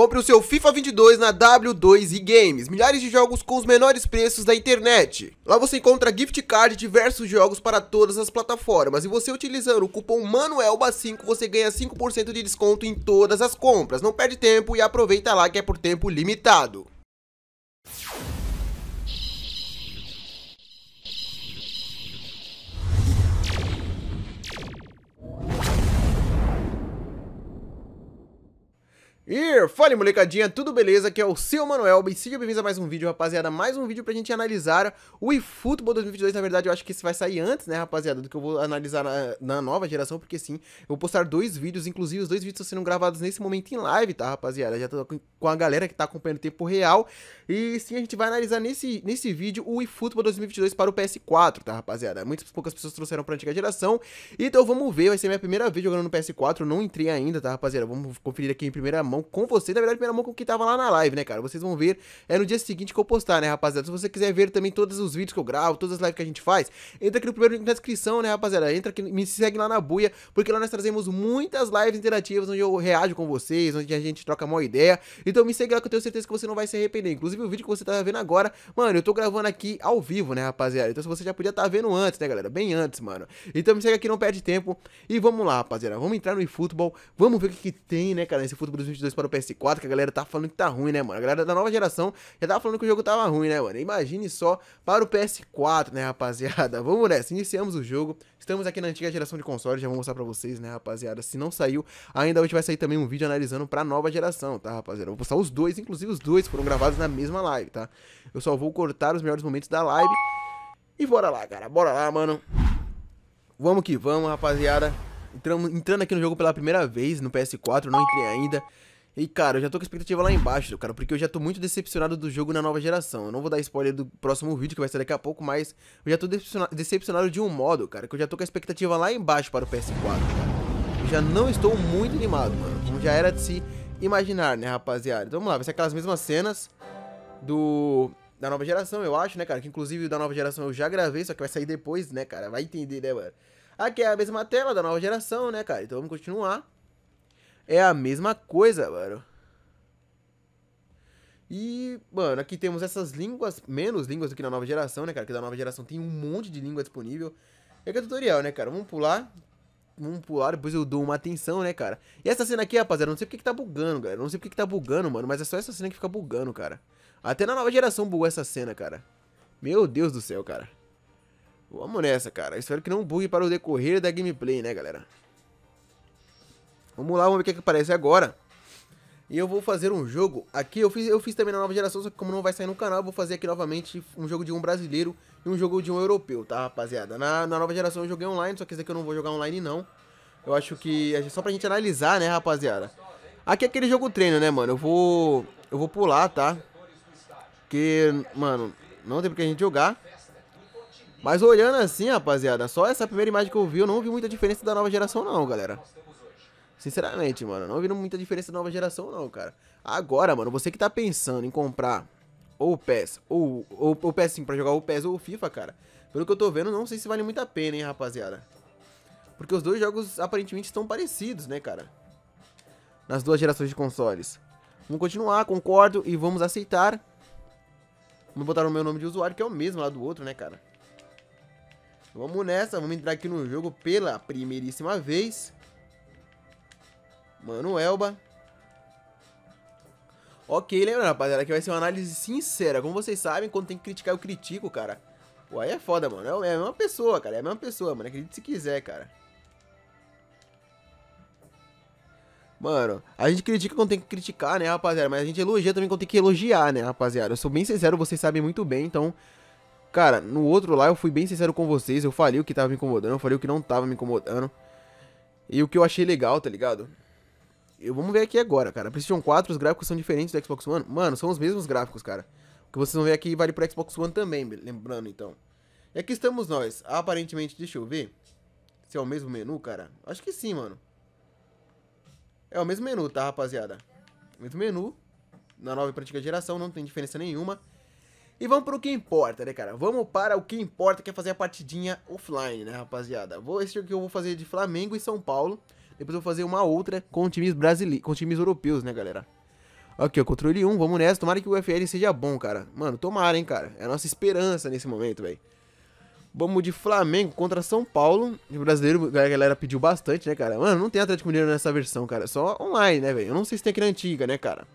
Compre o seu FIFA 22 na W2 e Games, milhares de jogos com os menores preços da internet. Lá você encontra gift card e diversos jogos para todas as plataformas e você utilizando o cupom MANUELBA5 você ganha 5% de desconto em todas as compras. Não perde tempo e aproveita lá que é por tempo limitado. E fala molecadinha, tudo beleza? Aqui é o seu Manuel e seja bem vindo a mais um vídeo, rapaziada. Mais um vídeo pra gente analisar o eFootball 2022. Na verdade, eu acho que esse vai sair antes, né, rapaziada, do que eu vou analisar na, na, nova geração, porque sim, eu vou postar dois vídeos, inclusive os dois vídeos estão sendo gravados nesse momento em live, tá, rapaziada? Já tô com a galera que tá acompanhando em tempo real. E sim, a gente vai analisar nesse, nesse vídeo o eFootball 2022 para o PS4, tá, rapaziada? Muitas poucas pessoas trouxeram pra antiga geração, então vamos ver. Vai ser minha primeira vez jogando no PS4, eu não entrei ainda, tá, rapaziada? Vamos conferir aqui em primeira mão mão então, com vocês. Na verdade, primeira mão com quem tava lá na live, né, cara? Vocês vão ver. É no dia seguinte que eu postar, né, rapaziada? Se você quiser ver também todos os vídeos que eu gravo, todas as lives que a gente faz, entra aqui no primeiro link na descrição, né, rapaziada? Entra aqui, me segue lá na buia, porque lá nós trazemos muitas lives interativas onde eu reajo com vocês, onde a gente troca uma ideia. Então me segue lá que eu tenho certeza que você não vai se arrepender. Inclusive o vídeo que você tá vendo agora, mano, eu tô gravando aqui ao vivo, né, rapaziada? Então se você já podia estar tá vendo antes, né, galera? Bem antes, mano. Então me segue aqui, não perde tempo. E vamos lá, rapaziada. Vamos entrar no eFootball. Vamos ver o que, que tem, né, cara, nesse futebol 2022. 2 para o PS4, que a galera tá falando que tá ruim, né, mano? A galera da nova geração já tava falando que o jogo tava ruim, né, mano? Imagine só para o PS4, né, rapaziada? Vamos nessa, iniciamos o jogo. Estamos aqui na antiga geração de consoles, já vou mostrar pra vocês, né, rapaziada? Se não saiu, ainda hoje vai sair também um vídeo analisando pra nova geração, tá, rapaziada? vou postar os dois, inclusive os dois foram gravados na mesma live, tá? Eu só vou cortar os melhores momentos da live. E bora lá, cara, bora lá, mano. Vamos que vamos, rapaziada. Entramos, entrando aqui no jogo pela primeira vez no PS4, não entrei ainda. E, cara, eu já tô com a expectativa lá embaixo, cara, porque eu já tô muito decepcionado do jogo na nova geração. Eu não vou dar spoiler do próximo vídeo, que vai ser daqui a pouco, mas eu já tô decepcionado de um modo, cara, que eu já tô com a expectativa lá embaixo para o PS4, cara. Eu já não estou muito animado, mano, como já era de se imaginar, né, rapaziada. Então, vamos lá, vai ser aquelas mesmas cenas do... Da nova geração, eu acho, né, cara? Que inclusive da nova geração eu já gravei, só que vai sair depois, né, cara? Vai entender, né, mano? Aqui é a mesma tela da nova geração, né, cara? Então vamos continuar. É a mesma coisa, mano. E, mano, aqui temos essas línguas, menos línguas do que na nova geração, né, cara? Que da nova geração tem um monte de língua disponível. É que é tutorial, né, cara? Vamos pular. Vamos pular, depois eu dou uma atenção, né, cara? E essa cena aqui, rapaziada, não sei porque que tá bugando, cara. Não sei porque que tá bugando, mano, mas é só essa cena que fica bugando, cara. Até na nova geração bugou essa cena, cara. Meu Deus do céu, cara. Vamos nessa, cara. Espero que não bugue para o decorrer da gameplay, né, galera? Vamos lá, vamos ver o que, é que aparece agora. E eu vou fazer um jogo aqui, eu fiz, eu fiz também na nova geração, só que como não vai sair no canal, eu vou fazer aqui novamente um jogo de um brasileiro e um jogo de um europeu, tá rapaziada? Na, na nova geração eu joguei online, só que dizer que eu não vou jogar online não. Eu acho que é só pra gente analisar, né rapaziada? Aqui é aquele jogo treino, né mano? Eu vou, eu vou pular, tá? Porque, mano, não tem porque a gente jogar. Mas olhando assim, rapaziada, só essa primeira imagem que eu vi, eu não vi muita diferença da nova geração não, galera. Sinceramente, mano, não vindo muita diferença da nova geração, não, cara. Agora, mano, você que tá pensando em comprar ou o PES, ou o PS5 pra jogar ou o PES ou o FIFA, cara. Pelo que eu tô vendo, não sei se vale muito a pena, hein, rapaziada. Porque os dois jogos aparentemente estão parecidos, né, cara? Nas duas gerações de consoles. Vamos continuar, concordo e vamos aceitar. Vamos botar o meu nome de usuário, que é o mesmo lá do outro, né, cara? Vamos nessa, vamos entrar aqui no jogo pela primeiríssima vez. Mano Elba. Ok, lembra, rapaziada, que vai ser uma análise sincera. Como vocês sabem, quando tem que criticar, eu critico, cara. Pô, aí é foda, mano. É, é a mesma pessoa, cara. É a mesma pessoa, mano. Acredite se quiser, cara. Mano, a gente critica quando tem que criticar, né, rapaziada? Mas a gente elogia também quando tem que elogiar, né, rapaziada? Eu sou bem sincero, vocês sabem muito bem, então... Cara, no outro lá eu fui bem sincero com vocês. Eu falei o que tava me incomodando, eu falei o que não tava me incomodando. E o que eu achei legal, tá ligado? Eu, vamos ver aqui agora, cara. PlayStation 4, os gráficos são diferentes do Xbox One. Mano, são os mesmos gráficos, cara. O que vocês vão ver aqui vale pro Xbox One também, lembrando, então. E aqui estamos nós. Aparentemente, deixa eu ver. Se é o mesmo menu, cara. Acho que sim, mano. É o mesmo menu, tá, rapaziada? muito mesmo menu. Na nova e antiga geração, não tem diferença nenhuma. E vamos para o que importa, né, cara? Vamos para o que importa, que é fazer a partidinha offline, né, rapaziada? Vou, esse jogo é que eu vou fazer de Flamengo e São Paulo. Depois eu vou fazer uma outra com times brasileiros, com times europeus, né, galera? Aqui, ó, controle 1, vamos nessa. Tomara que o UFL seja bom, cara. Mano, tomara, hein, cara. É a nossa esperança nesse momento, velho. Vamos de Flamengo contra São Paulo. O brasileiro, a galera pediu bastante, né, cara? Mano, não tem Atlético Mineiro nessa versão, cara. É só online, né, velho? Eu não sei se tem aqui na antiga, né, cara?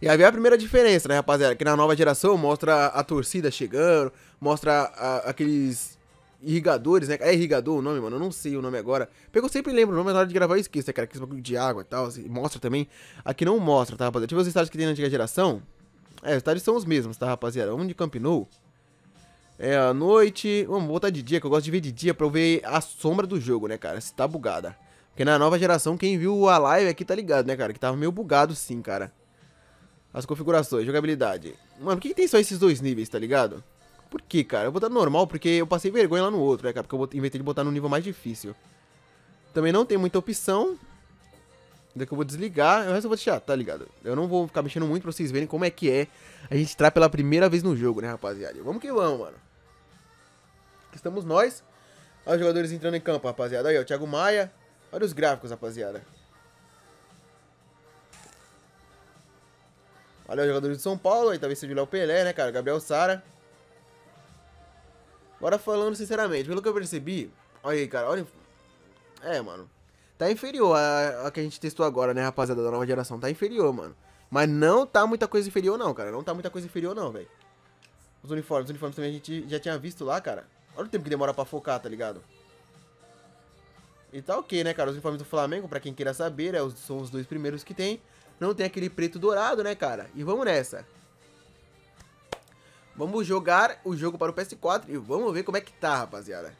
E aí vem a primeira diferença, né, rapaziada? Que na nova geração mostra a torcida chegando, mostra a, aqueles irrigadores, né? É irrigador o nome, mano? Eu não sei o nome agora. Porque eu sempre lembro o nome na hora de gravar eu esqueço, né, cara? Que bagulho de água e tal. Assim, mostra também. Aqui não mostra, tá, rapaziada? Deixa eu ver os estádios que tem na antiga geração. É, os estádios são os mesmos, tá, rapaziada? Um de Camp Nou. É, a noite. Vamos botar de dia, que eu gosto de ver de dia pra eu ver a sombra do jogo, né, cara? Se tá bugada. Porque na nova geração, quem viu a live aqui tá ligado, né, cara? Que tava meio bugado sim, cara. As configurações, jogabilidade. Mano, por que, que tem só esses dois níveis, tá ligado? Por que, cara? Eu vou botar no normal porque eu passei vergonha lá no outro, né, cara? Porque eu inventei de botar no nível mais difícil. Também não tem muita opção. Daqui eu vou desligar. O resto eu vou deixar, tá ligado? Eu não vou ficar mexendo muito pra vocês verem como é que é a gente entrar pela primeira vez no jogo, né, rapaziada? Vamos que vamos, mano. Estamos nós. Olha os jogadores entrando em campo, rapaziada. Aí, ó, o Thiago Maia. Olha os gráficos, rapaziada. Olha os jogadores de São Paulo. Aí talvez tá seja o Léo Pelé, né, cara? Gabriel Sara. Agora falando sinceramente, pelo que eu percebi, olha aí, cara, olha. É, mano. Tá inferior a, a que a gente testou agora, né, rapaziada, da nova geração. Tá inferior, mano. Mas não tá muita coisa inferior, não, cara. Não tá muita coisa inferior, não, velho. Os uniformes, os uniformes também a gente já tinha visto lá, cara. Olha o tempo que demora pra focar, tá ligado? E tá ok, né, cara? Os uniformes do Flamengo, pra quem queira saber, é, são os dois primeiros que tem. Não tem aquele preto dourado, né, cara? E vamos nessa. Vamos jogar o jogo para o PS4 e vamos ver como é que tá, rapaziada.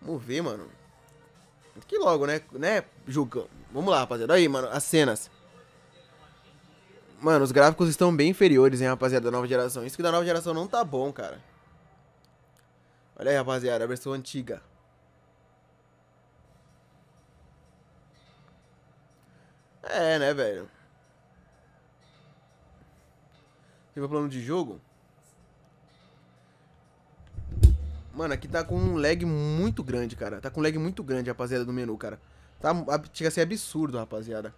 Vamos ver, mano. Que logo, né? né? Jogando. Vamos lá, rapaziada. Aí, mano, as cenas. Mano, os gráficos estão bem inferiores, hein, rapaziada, da nova geração. Isso que da nova geração não tá bom, cara. Olha aí, rapaziada, a versão antiga. É, né, velho? E pro plano de jogo. Mano, aqui tá com um lag muito grande, cara. Tá com um lag muito grande, rapaziada, do menu, cara. Tá, chega a ser absurdo, rapaziada.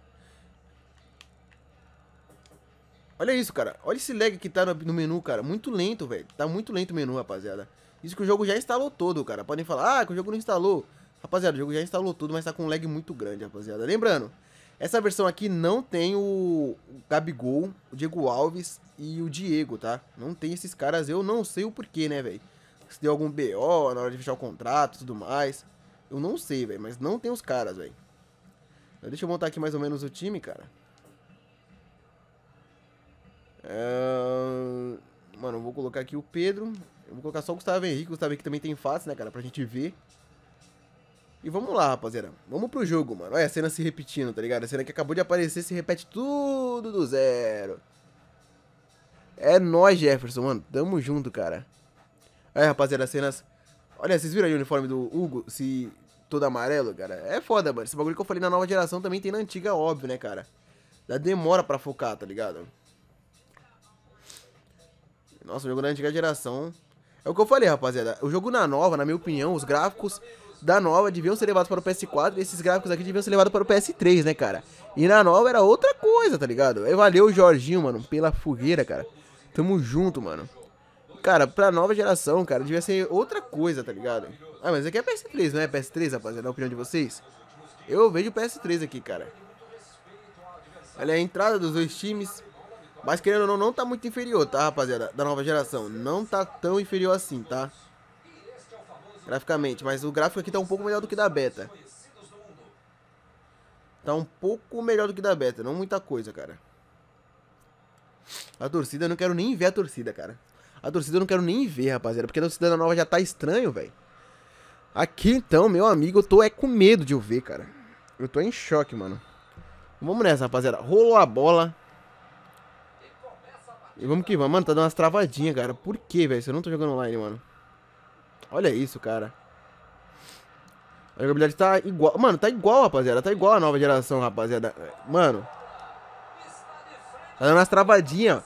Olha isso, cara. Olha esse lag que tá no, no menu, cara. Muito lento, velho. Tá muito lento o menu, rapaziada. Isso que o jogo já instalou todo, cara. Podem falar, ah, que o jogo não instalou. Rapaziada, o jogo já instalou tudo, mas tá com um lag muito grande, rapaziada. Lembrando, essa versão aqui não tem o Gabigol, o Diego Alves e o Diego, tá? Não tem esses caras, eu não sei o porquê, né, velho? Se deu algum BO na hora de fechar o contrato e tudo mais. Eu não sei, velho, mas não tem os caras, velho. Deixa eu montar aqui mais ou menos o time, cara. Mano, eu vou colocar aqui o Pedro. Eu vou colocar só o Gustavo Henrique. O Gustavo Henrique também tem face, né, cara? Pra gente ver. E vamos lá, rapaziada. Vamos pro jogo, mano. Olha a cena se repetindo, tá ligado? A cena que acabou de aparecer se repete tudo do zero. É nós, Jefferson, mano. Tamo junto, cara. Aí, rapaziada, as cenas... Olha, vocês viram aí o uniforme do Hugo? Se todo amarelo, cara. É foda, mano. Esse bagulho que eu falei na nova geração também tem na antiga, óbvio, né, cara? Dá demora pra focar, tá ligado? Nossa, o jogo da antiga geração... É o que eu falei, rapaziada. O jogo na nova, na minha opinião, os gráficos da nova deviam ser levados para o PS4 e esses gráficos aqui deviam ser levados para o PS3, né, cara? E na nova era outra coisa, tá ligado? E valeu, Jorginho, mano, pela fogueira, cara. Tamo junto, mano. Cara, pra nova geração, cara, devia ser outra coisa, tá ligado? Ah, mas aqui é PS3, não é PS3, rapaziada? Na opinião de vocês? Eu vejo o PS3 aqui, cara. Olha a entrada dos dois times. Mas querendo ou não, não tá muito inferior, tá, rapaziada? Da nova geração. Não tá tão inferior assim, tá? graficamente, mas o gráfico aqui tá um pouco melhor do que da beta. Tá um pouco melhor do que da beta, não muita coisa, cara. A torcida, eu não quero nem ver a torcida, cara. A torcida eu não quero nem ver, rapaziada, porque a torcida da nova já tá estranho, velho. Aqui, então, meu amigo, eu tô é com medo de eu ver, cara. Eu tô em choque, mano. Vamos nessa, rapaziada. Rolou a bola. E vamos que vamos. Mano, tá dando umas travadinhas, cara. Por que, velho? Se eu não tô jogando online, mano. Olha isso, cara. A jogabilidade tá igual. Mano, tá igual, rapaziada. Tá igual a nova geração, rapaziada. Mano. Tá dando umas travadinhas.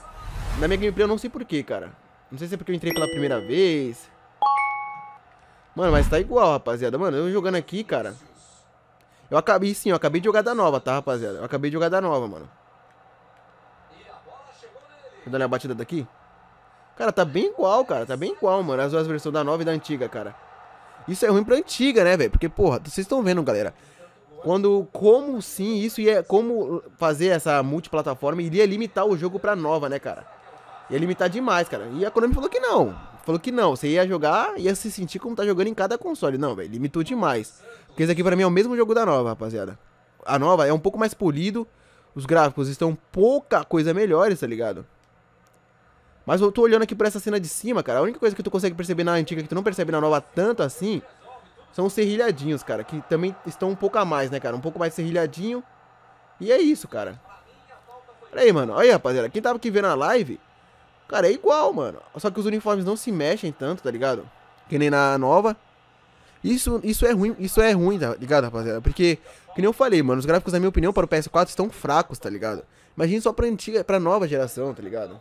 Na minha gameplay eu não sei porquê, cara. Não sei se é porque eu entrei pela primeira vez. Mano, mas tá igual, rapaziada. Mano, eu jogando aqui, cara. Eu acabei, sim, eu acabei de jogar da nova, tá, rapaziada? Eu acabei de jogar da nova, mano. Vou dar uma batida daqui. Cara, tá bem igual, cara. Tá bem igual, mano. As duas versões da nova e da antiga, cara. Isso é ruim pra antiga, né, velho? Porque, porra, vocês estão vendo, galera. Quando, como sim, isso ia. Como fazer essa multiplataforma iria limitar o jogo pra nova, né, cara? Ia limitar demais, cara. E a Konami falou que não. Falou que não. Você ia jogar, e ia se sentir como tá jogando em cada console. Não, velho. Limitou demais. Porque esse aqui pra mim é o mesmo jogo da nova, rapaziada. A nova é um pouco mais polido. Os gráficos estão pouca coisa melhores, tá ligado? Mas eu tô olhando aqui pra essa cena de cima, cara. A única coisa que tu consegue perceber na antiga que tu não percebe na nova tanto assim são os serrilhadinhos, cara. Que também estão um pouco a mais, né, cara? Um pouco mais serrilhadinho. E é isso, cara. Pera aí, mano. Olha aí, rapaziada. Quem tava aqui vendo a live, cara, é igual, mano. Só que os uniformes não se mexem tanto, tá ligado? Que nem na nova. Isso, isso é ruim, isso é ruim, tá ligado, rapaziada? Porque, que nem eu falei, mano, os gráficos, na minha opinião, para o PS4 estão fracos, tá ligado? Imagina só pra antiga, pra nova geração, tá ligado?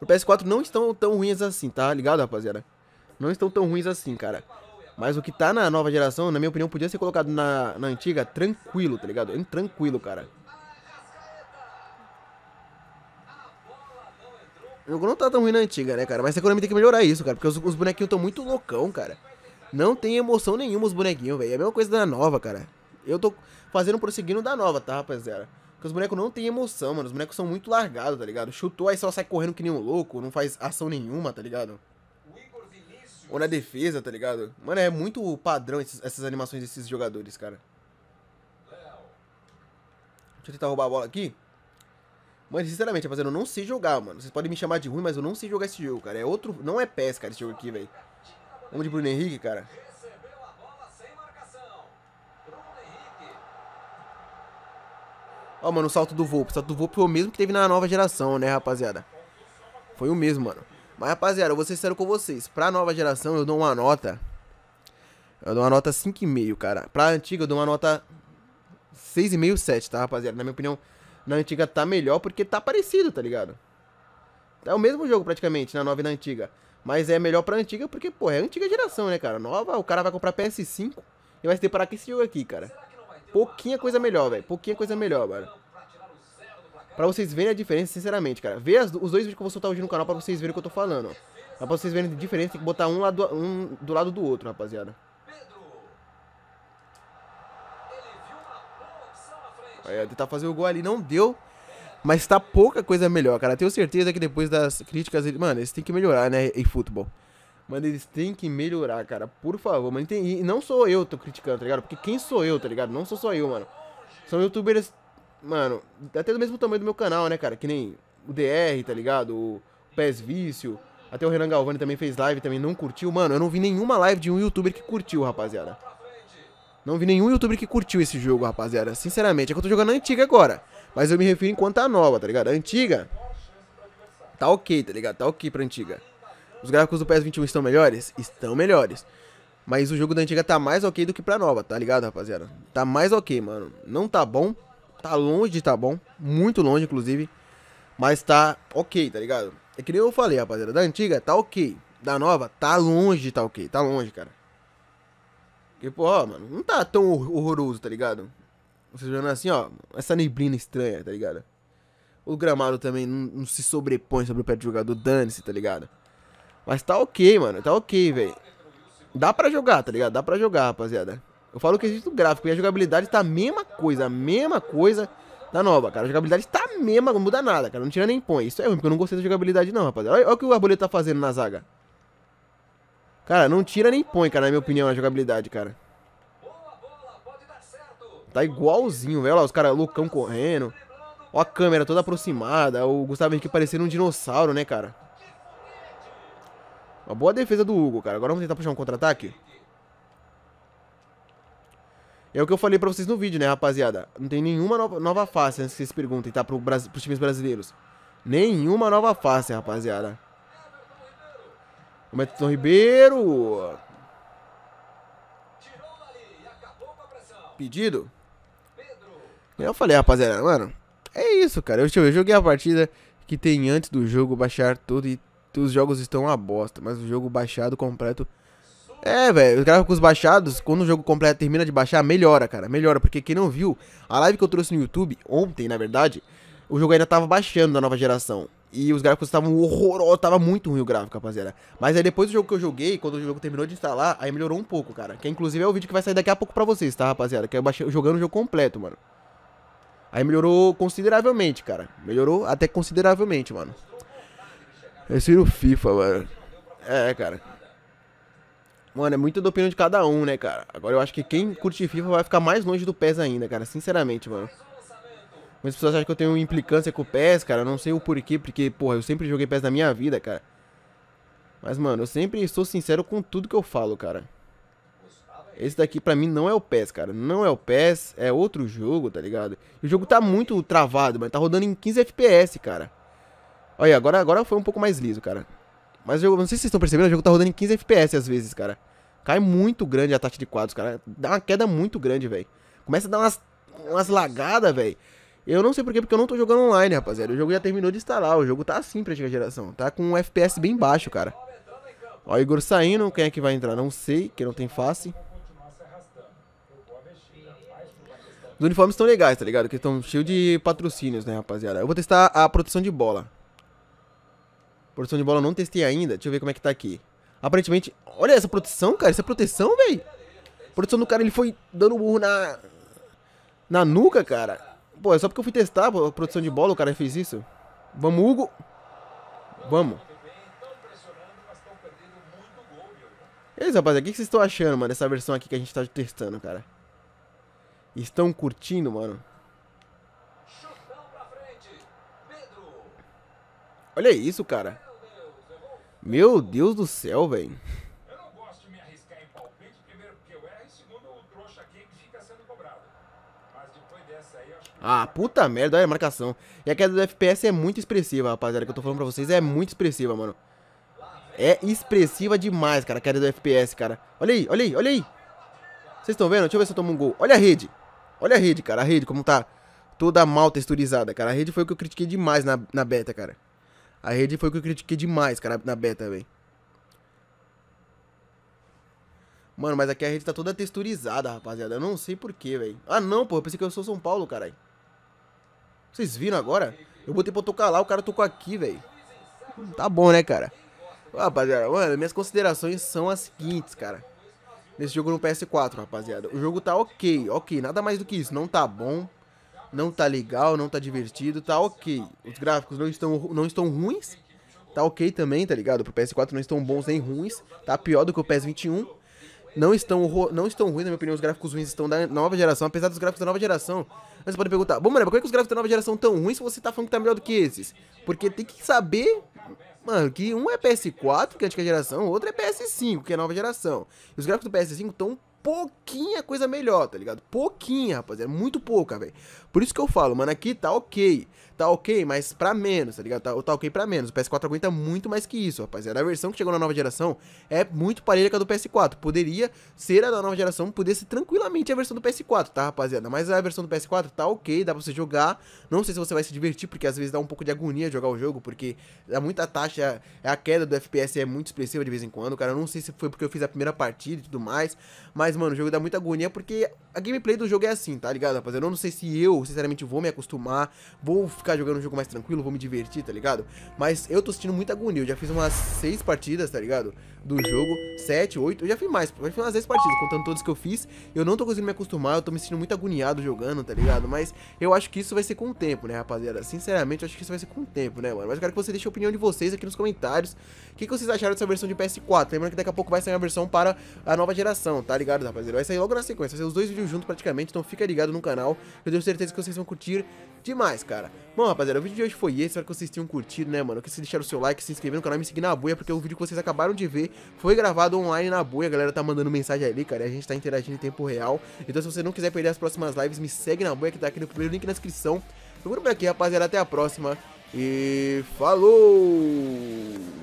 Pro PS4 não estão tão ruins assim, tá ligado, rapaziada? Não estão tão ruins assim, cara. Mas o que tá na nova geração, na minha opinião, podia ser colocado na, na antiga tranquilo, tá ligado? tranquilo, cara. O jogo não tá tão ruim na antiga, né, cara? Mas a economia tem que melhorar isso, cara. Porque os, os bonequinhos estão muito loucão, cara. Não tem emoção nenhuma os bonequinhos, velho. É a mesma coisa da nova, cara. Eu tô fazendo prosseguindo da nova, tá, rapaziada? Porque os bonecos não têm emoção, mano. Os bonecos são muito largados, tá ligado? Chutou, aí só sai correndo que nem um louco, não faz ação nenhuma, tá ligado? Ou na defesa, tá ligado? Mano, é muito padrão esses, essas animações desses jogadores, cara. Deixa eu tentar roubar a bola aqui. Mano, sinceramente, rapaziada, eu não sei jogar, mano. Vocês podem me chamar de ruim, mas eu não sei jogar esse jogo, cara. É outro... Não é PES, cara, esse jogo aqui, velho. Vamos de Bruno Henrique, cara. Ó, mano, o salto do Volpe. O salto do Volpe foi o mesmo que teve na nova geração, né, rapaziada? Foi o mesmo, mano. Mas, rapaziada, eu vou ser sincero com vocês. Pra nova geração, eu dou uma nota... Eu dou uma nota 5,5, cara. Pra antiga, eu dou uma nota 6,5, 7, tá, rapaziada? Na minha opinião, na antiga tá melhor porque tá parecido, tá ligado? É o mesmo jogo, praticamente, na nova e na antiga. Mas é melhor pra antiga porque, pô, é a antiga geração, né, cara? Nova, o cara vai comprar PS5 e vai se deparar com esse jogo aqui, cara pouquinha coisa melhor, velho. Pouquinha coisa melhor, mano. Pra vocês verem a diferença, sinceramente, cara. Vê as, os dois vídeos que eu vou soltar hoje no canal pra vocês verem o que eu tô falando, Mas pra vocês verem a diferença, tem que botar um, lado, um do lado do outro, rapaziada. Aí, tentar fazer o gol ali, não deu. Mas tá pouca coisa melhor, cara. Tenho certeza que depois das críticas ele. Mano, eles têm que melhorar, né? Em futebol. Mano, eles têm que melhorar, cara. Por favor, mano. E não sou eu que tô criticando, tá ligado? Porque quem sou eu, tá ligado? Não sou só eu, mano. São youtubers, mano, até do mesmo tamanho do meu canal, né, cara? Que nem o DR, tá ligado? O Pés Vício. Até o Renan Galvani também fez live, também não curtiu. Mano, eu não vi nenhuma live de um youtuber que curtiu, rapaziada. Não vi nenhum youtuber que curtiu esse jogo, rapaziada. Sinceramente, é que eu tô jogando a antiga agora. Mas eu me refiro enquanto a nova, tá ligado? A antiga. Tá ok, tá ligado? Tá ok pra antiga. Os gráficos do PS21 estão melhores? Estão melhores. Mas o jogo da antiga tá mais ok do que pra nova, tá ligado, rapaziada? Tá mais ok, mano. Não tá bom, tá longe de tá bom, muito longe, inclusive. Mas tá ok, tá ligado? É que nem eu falei, rapaziada. Da antiga tá ok. Da nova tá longe de tá ok. Tá longe, cara. Porque, pô, ó, mano, não tá tão horroroso, tá ligado? Vocês vendo assim, ó, essa neblina estranha, tá ligado? O gramado também não, não se sobrepõe sobre o pé do jogador, dane-se, tá ligado? Mas tá ok, mano. Tá ok, velho. Dá pra jogar, tá ligado? Dá pra jogar, rapaziada. Eu falo que existe o gráfico e a jogabilidade tá a mesma coisa. A mesma coisa da nova, cara. A jogabilidade tá a mesma, não muda nada, cara. Não tira nem põe. Isso é ruim, porque eu não gostei da jogabilidade não, rapaziada. Olha, olha o que o Arboleda tá fazendo na zaga. Cara, não tira nem põe, cara, na minha opinião, a jogabilidade, cara. Tá igualzinho, velho. Olha lá, os caras loucão correndo. Ó a câmera toda aproximada. O Gustavo Henrique parecendo um dinossauro, né, cara? Uma boa defesa do Hugo, cara. Agora vamos tentar puxar um contra-ataque. É o que eu falei pra vocês no vídeo, né, rapaziada? Não tem nenhuma nova, face, antes que vocês perguntem, tá? Pro pros times brasileiros. Nenhuma nova face, rapaziada. O Metton Ribeiro. Pedido. É eu falei, rapaziada, mano. É isso, cara. Eu, eu joguei a partida que tem antes do jogo baixar tudo e os jogos estão uma bosta, mas o jogo baixado completo. É, velho, os gráficos baixados, quando o jogo completo termina de baixar, melhora, cara, melhora. Porque quem não viu, a live que eu trouxe no YouTube, ontem, na verdade, o jogo ainda tava baixando da nova geração. E os gráficos estavam horrorosos, tava muito ruim o gráfico, rapaziada. Mas aí depois do jogo que eu joguei, quando o jogo terminou de instalar, aí melhorou um pouco, cara. Que inclusive é o vídeo que vai sair daqui a pouco pra vocês, tá, rapaziada? Que eu baixei jogando o jogo completo, mano. Aí melhorou consideravelmente, cara. Melhorou até consideravelmente, mano no FIFA, mano. É, cara. Mano, é muito da opinião de cada um, né, cara? Agora eu acho que quem curte FIFA vai ficar mais longe do PES ainda, cara. Sinceramente, mano. Muitas pessoas acham que eu tenho implicância com o PES, cara. Eu não sei o porquê, porque, porra, eu sempre joguei PES na minha vida, cara. Mas, mano, eu sempre sou sincero com tudo que eu falo, cara. Esse daqui pra mim não é o PES, cara. Não é o PES, é outro jogo, tá ligado? O jogo tá muito travado, mas tá rodando em 15 FPS, cara. Olha, agora, agora foi um pouco mais liso, cara. Mas eu não sei se vocês estão percebendo, o jogo tá rodando em 15 FPS às vezes, cara. Cai muito grande a taxa de quadros, cara. Dá uma queda muito grande, velho. Começa a dar umas, umas lagadas, velho. Eu não sei porquê, porque eu não tô jogando online, rapaziada. O jogo já terminou de instalar, o jogo tá assim pra antiga geração. Tá com um FPS bem baixo, cara. Ó, Igor saindo, quem é que vai entrar? Não sei, que não tem face. Os uniformes estão legais, tá ligado? Que estão cheios de patrocínios, né, rapaziada? Eu vou testar a proteção de bola. Produção de bola eu não testei ainda. Deixa eu ver como é que tá aqui. Aparentemente... Olha essa proteção, cara. Essa é proteção, velho. Produção do cara, ele foi dando burro na... Na nuca, cara. Pô, é só porque eu fui testar a produção de bola, o cara fez isso. Vamos, Hugo. Vamos. E aí, rapaziada, o que vocês estão achando, mano, dessa versão aqui que a gente tá testando, cara? Estão curtindo, mano? Olha isso, cara. Meu Deus do céu, velho. Ah, puta merda, olha a marcação. E a queda do FPS é muito expressiva, rapaziada, que eu tô falando pra vocês, é muito expressiva, mano. É expressiva demais, cara, a queda do FPS, cara. Olha aí, olha aí, olha aí. Vocês estão vendo? Deixa eu ver se eu tomo um gol. Olha a rede. Olha a rede, cara, a rede como tá toda mal texturizada, cara. A rede foi o que eu critiquei demais na, na beta, cara. A rede foi o que eu critiquei demais, cara, na beta, velho. Mano, mas aqui a rede tá toda texturizada, rapaziada. Eu não sei porquê, velho. Ah, não, pô. Eu pensei que eu sou São Paulo, caralho. Vocês viram agora? Eu botei pra tocar lá, o cara tocou aqui, velho. Tá bom, né, cara? Rapaziada, mano, minhas considerações são as seguintes, cara. Nesse jogo no PS4, rapaziada. O jogo tá ok, ok. Nada mais do que isso. Não tá bom, não tá legal, não tá divertido, tá ok. Os gráficos não estão, não estão ruins, tá ok também, tá ligado? Pro PS4 não estão bons nem ruins, tá pior do que o PS21. Não estão, não estão ruins, na minha opinião, os gráficos ruins estão da nova geração, apesar dos gráficos da nova geração. Mas você pode perguntar, bom, mano, por que, os gráficos da nova geração tão ruins se você tá falando que tá melhor do que esses? Porque tem que saber, mano, que um é PS4, que é a antiga geração, o outro é PS5, que é a nova geração. E os gráficos do PS5 estão pouquinha coisa melhor, tá ligado? Pouquinha, rapaziada. É muito pouca, velho. Por isso que eu falo, mano, aqui tá ok. Tá ok, mas pra menos, tá ligado? Tá, tá ok pra menos. O PS4 aguenta muito mais que isso, rapaziada. A versão que chegou na nova geração é muito parelha com a do PS4. Poderia ser a da nova geração, poderia ser tranquilamente a versão do PS4, tá, rapaziada? Mas a versão do PS4 tá ok, dá pra você jogar. Não sei se você vai se divertir, porque às vezes dá um pouco de agonia jogar o jogo, porque dá muita taxa, a queda do FPS é muito expressiva de vez em quando, cara. Eu não sei se foi porque eu fiz a primeira partida e tudo mais, mas mas, mano, o jogo dá muita agonia porque a gameplay do jogo é assim, tá ligado, rapaziada? Eu não sei se eu, sinceramente, vou me acostumar, vou ficar jogando um jogo mais tranquilo, vou me divertir, tá ligado? Mas eu tô sentindo muita agonia. Eu já fiz umas seis partidas, tá ligado? do jogo, 7, 8, eu já fiz mais, já fiz umas 10 partidas, contando todas que eu fiz, eu não tô conseguindo me acostumar, eu tô me sentindo muito agoniado jogando, tá ligado? Mas eu acho que isso vai ser com o tempo, né, rapaziada? Sinceramente, eu acho que isso vai ser com o tempo, né, mano? Mas eu quero que você deixe a opinião de vocês aqui nos comentários, o que, que vocês acharam dessa versão de PS4? Lembrando que daqui a pouco vai sair uma versão para a nova geração, tá ligado, rapaziada? Vai sair logo na sequência, vai ser os dois vídeos juntos praticamente, então fica ligado no canal, eu tenho certeza que vocês vão curtir demais, cara. Bom, rapaziada, o vídeo de hoje foi esse, espero que vocês tenham curtido, né, mano? Que vocês deixaram o seu like, se inscrever no canal e me seguir na buia, porque é o vídeo que vocês acabaram de ver foi gravado online na boia, a galera tá mandando mensagem ali, cara, e a gente tá interagindo em tempo real. Então se você não quiser perder as próximas lives, me segue na boia que tá aqui no primeiro link na descrição. Procura por aqui, rapaziada, até a próxima e falou!